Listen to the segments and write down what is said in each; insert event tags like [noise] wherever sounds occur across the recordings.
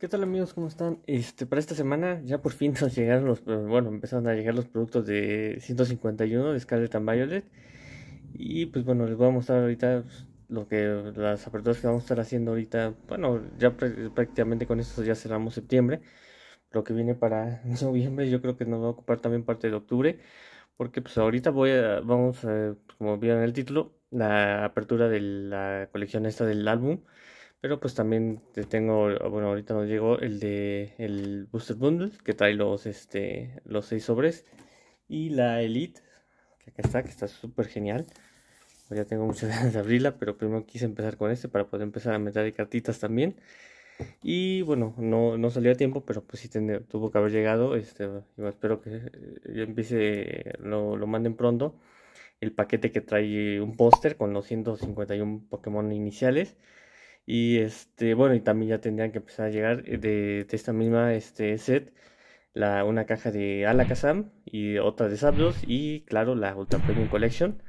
¿Qué tal amigos? ¿Cómo están? Este, para esta semana ya por fin [laughs] nos llegaron los, eh, bueno, empezaron a llegar los productos de 151 de Scarlet and Violet. Y pues bueno, les voy a mostrar ahorita pues, lo que, las aperturas que vamos a estar haciendo ahorita. Bueno, ya prácticamente con esto ya cerramos septiembre. Lo que viene para [laughs] noviembre yo creo que nos va a ocupar también parte de octubre. Porque pues ahorita voy a, vamos, a, pues, como vieron en el título, la apertura de la colección esta del álbum pero pues también te tengo, bueno, ahorita nos llegó el de el Booster Bundle, que trae los, este, los seis sobres. Y la Elite, que acá está, que está súper genial. Pues, ya tengo muchas [laughs] ganas de abrirla, pero primero quise empezar con este para poder empezar a meter cartitas también. Y bueno, no, no salió a tiempo, pero pues sí tuvo que haber llegado. Este, espero que eh, empiece, lo, lo manden pronto. El paquete que trae un póster con los 151 Pokémon iniciales y este, bueno, y también ya tendrían que empezar a llegar eh, de, esta misma este, set la, una caja de Alakazam y otra de Zapdos y claro la Ultra Premium Collection.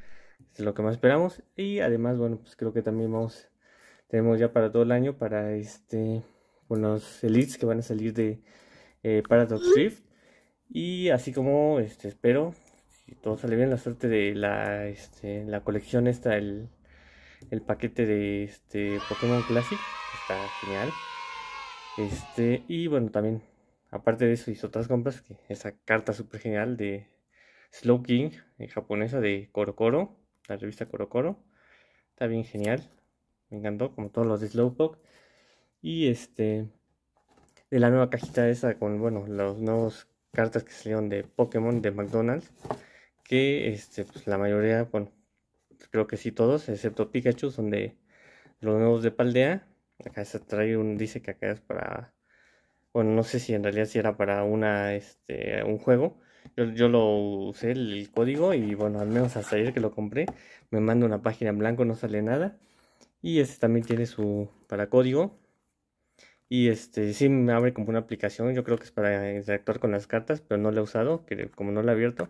Es lo que más esperamos. Y además, bueno, pues creo que también vamos, tenemos ya para todo el año para este, Elites que van a salir de eh, Paradox Rift. Y así como este, espero, si todo sale bien, la suerte de la, este, la colección esta, el el paquete de este Pokémon Classic, está genial. Este, y bueno, también, aparte de eso, hizo otras compras, que esa carta súper genial de Slow King, en eh, japonesa de Korokoro, la revista Korokoro, está bien genial, me encantó, como todos los de Slowpoke. Y este, de la nueva cajita esa con, bueno, las nuevas cartas que salieron de Pokémon de McDonald's, que este, pues, la mayoría, bueno, creo que sí todos, excepto Pikachu, donde los nuevos de Paldea. Acá se trae un, dice que acá es para, bueno, no sé si en realidad si era para una, este, un juego. Yo, lo usé el, código y bueno, al menos hasta ayer que lo compré, me manda una página en blanco, no sale nada. Y este también tiene su, para código. Y este, sí me abre como una aplicación, yo creo que es para interactuar con las cartas, pero no la he usado, que como no la he abierto,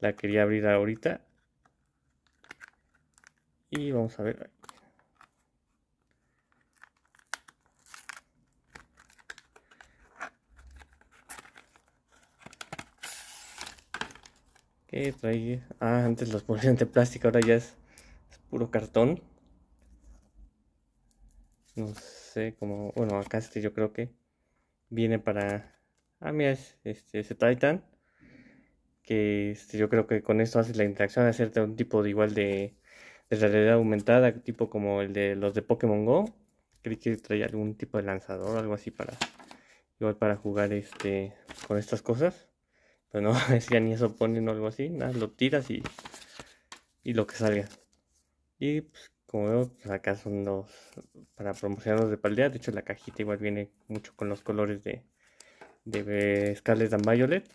la quería abrir ahorita y vamos a ver. ¿Qué trae? Ah, antes los pusieron de plástico, ahora ya es, puro cartón. No sé cómo. Bueno, acá este yo creo que viene para. Ah, mira, es, este, ese Titan. Que este, yo creo que con esto hace la interacción, de hacerte un tipo de igual de de realidad aumentada, tipo como el de los de Pokémon Go. Creí que traía algún tipo de lanzador o algo así para igual para jugar este con estas cosas. Pero no, [laughs] es que ni eso ponen o algo así, nada, lo tiras y, y lo que salga. Y pues, como veo, pues, acá son los para promocionarlos de paldea. De hecho, la cajita igual viene mucho con los colores de, de Scarlet and Violet.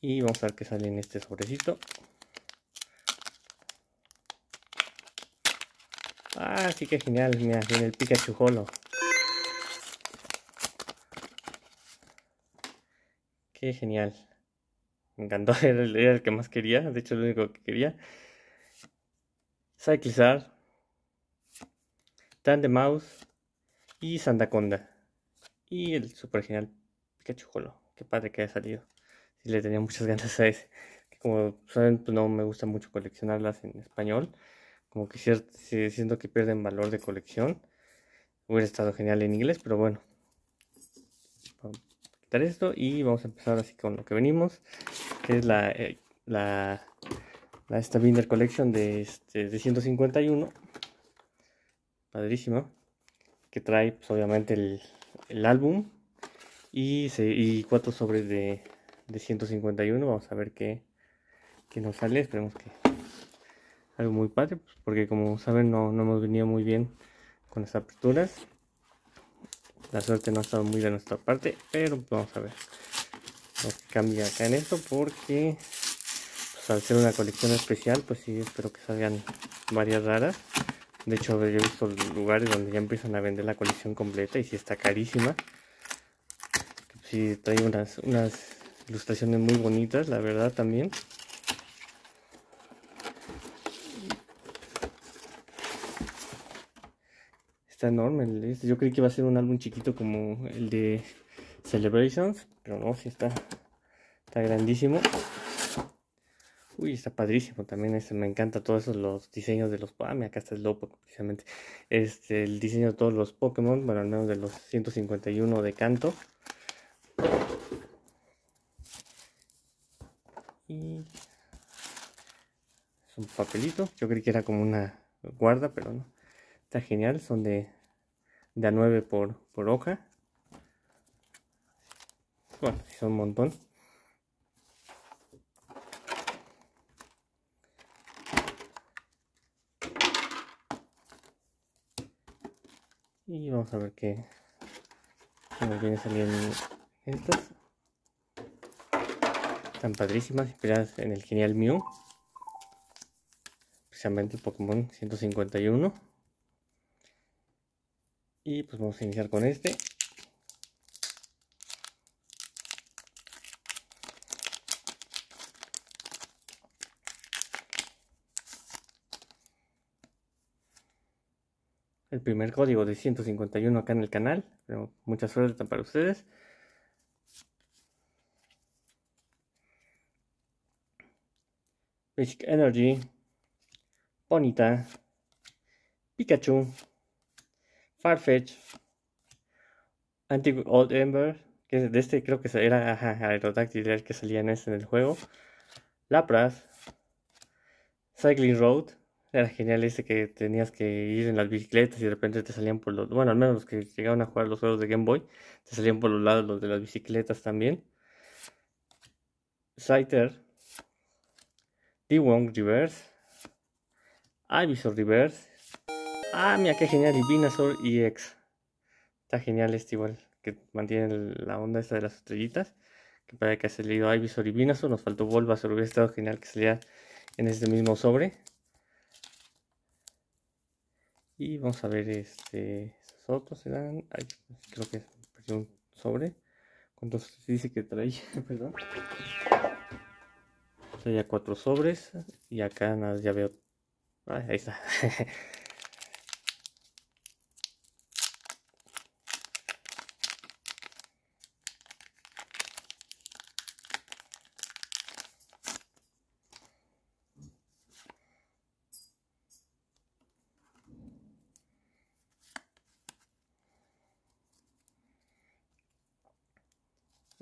Y vamos a ver qué sale en este sobrecito. Ah, sí que genial, mira, viene el Pikachu Holo. Qué genial. Me encantó, [laughs] era el, que más quería, de hecho lo único que quería. Cyclizar, Tandemouse y Sandaconda. Y el super genial Pikachu Holo. Qué padre que haya salido. si le tenía muchas [laughs] ganas a ese. Como saben, pues no me gusta mucho coleccionarlas en español como que siento que pierden valor de colección. Hubiera estado genial en inglés, pero bueno. Vamos a quitar esto y vamos a empezar así con lo que venimos, que es la, eh, esta Binder Collection de, 151. Este, Padrísima. Que trae, pues, obviamente, el, álbum y, se, y, cuatro sobres de, 151. Vamos a ver qué nos sale. Esperemos que muy padre, pues, porque como saben no, no, hemos venido muy bien con las aperturas. La suerte no ha estado muy de nuestra parte, pero vamos a ver lo cambia acá en esto, porque pues, al ser una colección especial, pues sí, espero que salgan varias raras. De hecho, yo he visto lugares donde ya empiezan a vender la colección completa y si está carísima. si trae unas, unas ilustraciones muy bonitas, la verdad también. enorme. Este. yo creí que iba a ser un álbum chiquito como el de Celebrations. Pero no, si está, está grandísimo. Uy, está padrísimo también. me encanta todos esos los diseños de los. Ah, mira, acá está el precisamente. Este, el diseño de todos los Pokémon. Bueno, al menos de los 151 de canto. Y. Es un papelito. Yo creí que era como una guarda, pero no. Está genial, son de, de a 9 por, hoja. Bueno, son un montón. Y vamos a ver qué, nos viene saliendo estas. Están padrísimas, inspiradas en el genial Mew. precisamente el Pokémon 151. Y pues vamos a iniciar con este. El primer código de 151 acá en el canal. Pero mucha suerte para ustedes. Basic Energy, Bonita, Pikachu, Farfetch, Antique Old Ember, que de este creo que era ajá, Aerodactyl el que salía en este en el juego, Lapras, Cycling Road, era genial ese que tenías que ir en las bicicletas y de repente te salían por los, bueno, al menos los que llegaban a jugar los juegos de Game Boy, te salían por los lados los de las bicicletas también. Scyther, D-Wong Reverse, Ivysaur Reverse, Ah, mira qué genial. Y y EX. Está genial este igual. Que mantiene la onda esta de las estrellitas. Que para que ha salido Ivysaur y Venusaur. Nos faltó Bulbasaur. Hubiera estado genial que saliera en este mismo sobre. Y vamos a ver este. Estos otros se Ay, creo que perdí un sobre. ¿Cuántos dice que trae? [laughs] Perdón. Traía cuatro sobres. Y acá nada, ya veo. ahí está. [laughs]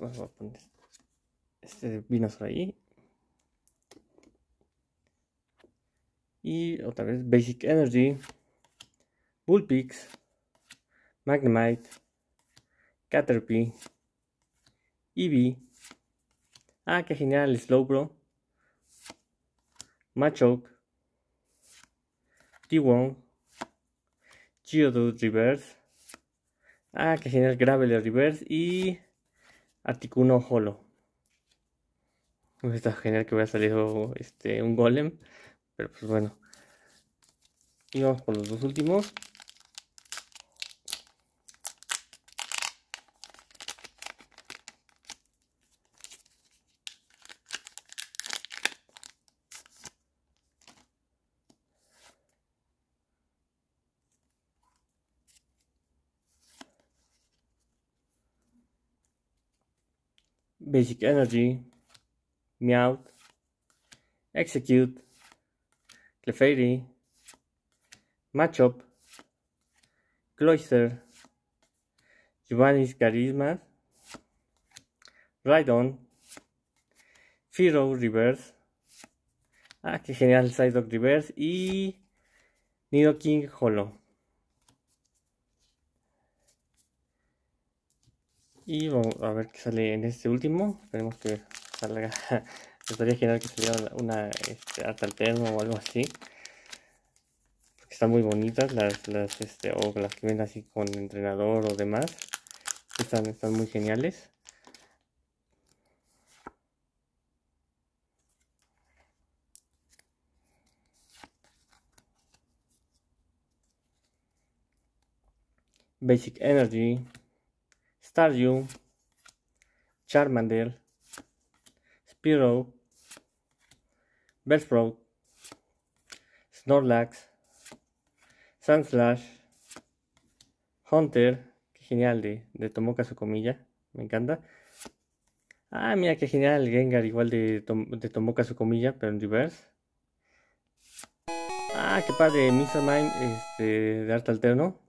vamos a poner este por ahí. Y otra vez Basic Energy, Bullpix, Magnemite, Caterpie, Eevee. Ah, qué genial, Slowbro, Machoke, T1, Geodude Reverse. Ah, que genial, Graveler Reverse y... Aticuno Holo. Está genial que hubiera salido este, un golem. Pero pues bueno. Y vamos por los dos últimos. basic energy, meow, execute, Clefairy, Machop cloister, Giovanni's charisma, Rhydon, Firo reverse, ah, qué genial, of reverse y King hollow. Y vamos a ver qué sale en este último. Esperemos que salga. gustaría [laughs] generar que saliera una este, arte alterno o algo así. Porque están muy bonitas las, las, este, o las que ven así con entrenador o demás. están muy geniales. Basic Energy Stardew Charmander, Spiro, Bellsprout, Snorlax, Sunslash Hunter, Que genial de, de su comilla, me encanta. Ah, mira qué genial, Gengar igual de, Tomoka su comilla pero en reverse. Ah, qué padre, Mr. Mind, este, de arte alterno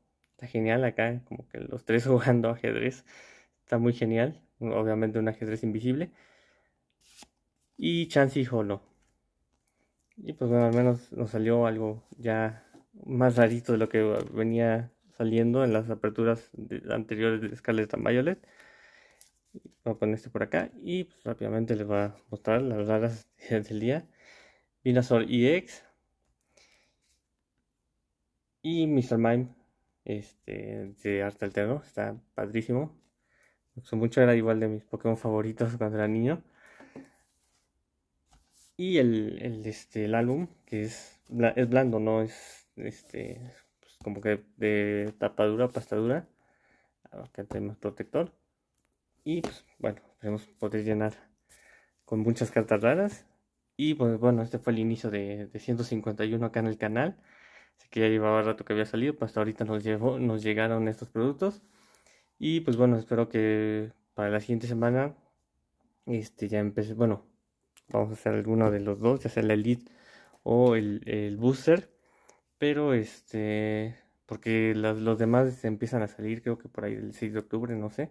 genial acá, como que los tres [laughs] jugando ajedrez, está muy genial, obviamente un ajedrez invisible. Y Chance y Holo. Y pues bueno, al menos nos salió algo ya más rarito de lo que venía saliendo en las aperturas anteriores de Scarlet and Violet. Voy a poner este por acá y pues rápidamente les voy a mostrar las raras [laughs] del día. Vinazor EX y Mr. Mime este, de Arte Alterno, está padrísimo. mucho era igual de mis Pokémon favoritos cuando era niño. Y el, el, este, el álbum, que es, es blando, no es este, pues, como que de tapadura, pastadura. Acá tenemos protector. Y pues, bueno, podemos poder llenar con muchas cartas raras. Y pues bueno, este fue el inicio de, de 151 acá en el canal. Así que ya llevaba rato que había salido, pues hasta ahorita nos, nos llegaron estos productos. Y pues bueno, espero que para la siguiente semana este ya empecé, bueno, vamos a hacer alguno de los dos, ya sea la Elite o el, el Booster. Pero este, porque los, los demás empiezan a salir, creo que por ahí el 6 de octubre, no sé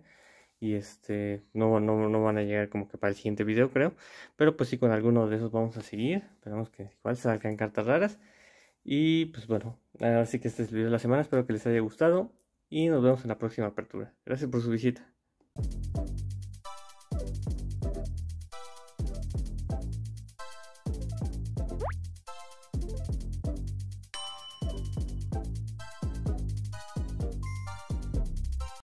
y este no, no, no, van a llegar como que para el siguiente video creo pero pues sí con alguno de esos vamos a seguir esperamos que igual salgan cartas raras y pues bueno, ahora sí que este es el video de la semana. Espero que les haya gustado. Y nos vemos en la próxima apertura. Gracias por su visita.